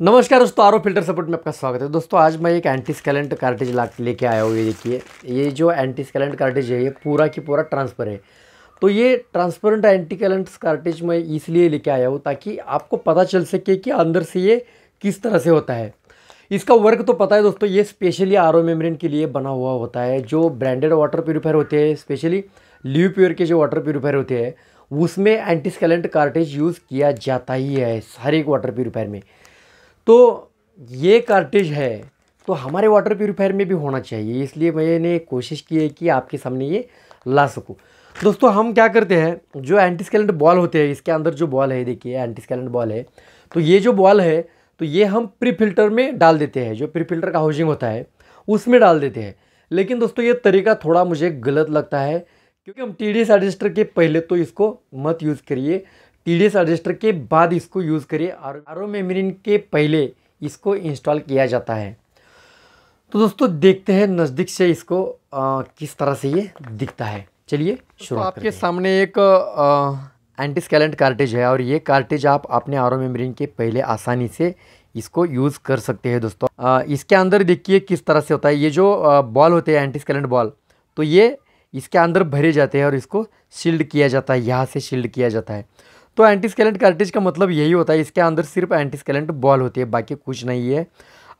नमस्कार दोस्तों आरो फिल्टर सपोर्ट में आपका स्वागत है दोस्तों आज मैं एक एंटी स्केलेंट कार्टेज ला लेके आया हूँ ये देखिए ये जो एंटी स्केलेंट कार्टेज है ये पूरा की पूरा ट्रांसफर है तो ये ट्रांसपेरेंट एंटी कैलेंट कार्टेज मैं इसलिए लेके आया हूँ ताकि आपको पता चल सके कि अंदर से ये किस तरह से होता है इसका वर्क तो पता है दोस्तों ये स्पेशली आर ओ मेम्ब्रेन के लिए बना हुआ होता है जो ब्रांडेड वाटर प्योरीफायर होते हैं स्पेशली ल्यू प्योर के जो वाटर प्योरीफायर होते हैं उसमें एंटी स्केलेंट कार्टेज यूज़ किया जाता ही है हर एक वाटर प्योरीफायर में तो ये कार्टेज है तो हमारे वाटर प्योरीफायर में भी होना चाहिए इसलिए मैंने कोशिश की है कि आपके सामने ये ला सकूँ दोस्तों हम क्या करते हैं जो एंटी स्केलेंट बॉल होते हैं इसके अंदर जो बॉल है देखिए एंटी स्केलेंट बॉल है तो ये जो बॉल है तो ये हम प्री फिल्टर में डाल देते हैं जो प्री फिल्टर का हाउसिंग होता है उसमें डाल देते हैं लेकिन दोस्तों ये तरीका थोड़ा मुझे गलत लगता है क्योंकि हम टी डी के पहले तो इसको मत यूज़ करिए टी डी रजिस्टर के बाद इसको यूज़ करिए और आर मेमरिन के पहले इसको इंस्टॉल किया जाता है तो दोस्तों देखते हैं नज़दीक से इसको आ, किस तरह से ये दिखता है चलिए शुरू आपके सामने एक एंटी स्कैलेंट कार्टेज है और ये कार्टेज आप अपने आर मेमरिन के पहले आसानी से इसको यूज़ कर सकते हैं दोस्तों आ, इसके अंदर देखिए किस तरह से होता है ये जो बॉल होते हैं एंटी स्कैलेंट बॉल तो ये इसके अंदर भरे जाते हैं और इसको शील्ड किया जाता है यहाँ से शील्ड किया जाता है तो एंटी स्केलेंट कार्टेज का मतलब यही होता है इसके अंदर सिर्फ एंटी स्केलेंट बॉल होती है बाकी कुछ नहीं है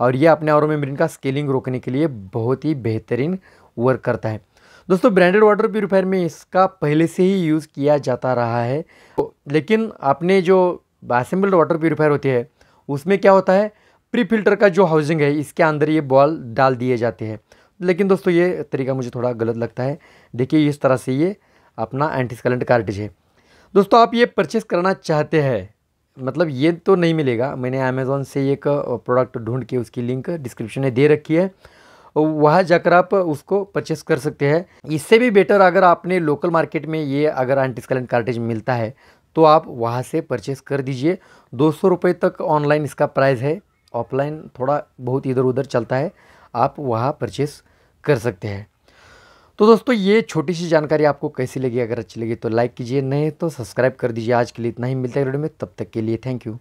और ये अपने और मेम्ब्रेन का स्केलिंग रोकने के लिए बहुत ही बेहतरीन वर्क करता है दोस्तों ब्रांडेड वाटर प्योरीफायर में इसका पहले से ही यूज़ किया जाता रहा है तो, लेकिन अपने जो असेंबल्ड वाटर प्योरीफायर होती है उसमें क्या होता है प्री फिल्टर का जो हाउसिंग है इसके अंदर ये बॉल डाल दिए जाते हैं लेकिन दोस्तों ये तरीका मुझे थोड़ा गलत लगता है देखिए इस तरह से ये अपना एंटीस्कलेंट कार्टेज है दोस्तों आप ये परचेस करना चाहते हैं मतलब ये तो नहीं मिलेगा मैंने अमेज़ोन से एक प्रोडक्ट ढूंढ के उसकी लिंक डिस्क्रिप्शन में दे रखी है वहाँ जाकर आप उसको परचेस कर सकते हैं इससे भी बेटर अगर आपने लोकल मार्केट में ये अगर एंटीस्कलेंट कार्टेज मिलता है तो आप वहाँ से परचेस कर दीजिए दो सौ तक ऑनलाइन इसका प्राइस है ऑफलाइन थोड़ा बहुत इधर उधर चलता है आप वहाँ परचेस कर सकते हैं तो दोस्तों ये छोटी सी जानकारी आपको कैसी लगी अगर अच्छी लगी तो लाइक कीजिए नहीं तो सब्सक्राइब कर दीजिए आज के लिए इतना ही मिलता है वीडियो में तब तक के लिए थैंक यू